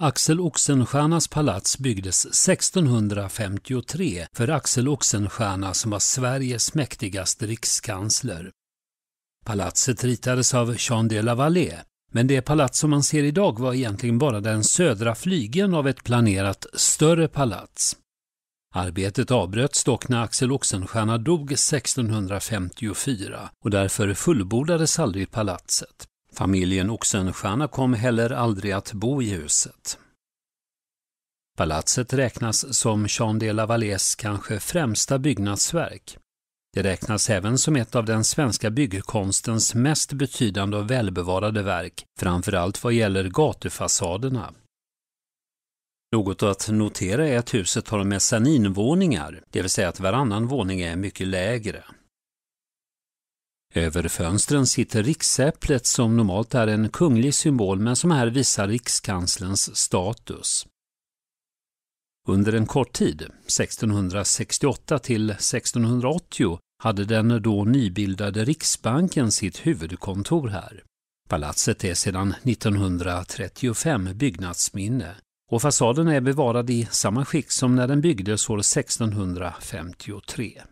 Axel Oxenstiernas palats byggdes 1653 för Axel Oxenstierna som var Sveriges mäktigaste rikskansler. Palatset ritades av Jean de Lavallée, men det palats som man ser idag var egentligen bara den södra flygeln av ett planerat större palats. Arbetet avbröts dock när Axel Oxenstierna dog 1654 och därför fullbordades aldrig palatset. Familjen Oxenstierna kom heller aldrig att bo i huset. Palatset räknas som Jean de Lavalles kanske främsta byggnadsverk. Det räknas även som ett av den svenska byggkonstens mest betydande och välbevarade verk, framförallt vad gäller gatufasaderna. Något att notera är att huset har mezzaninvåningar, det vill säga att varannan våning är mycket lägre. Över fönstren sitter riksäpplet som normalt är en kunglig symbol men som här visar rikskanslerns status. Under en kort tid, 1668 till 1680, hade den då nybildade Riksbanken sitt huvudkontor här. Palatset är sedan 1935 byggnadsminne och fasaden är bevarad i samma skick som när den byggdes år 1653.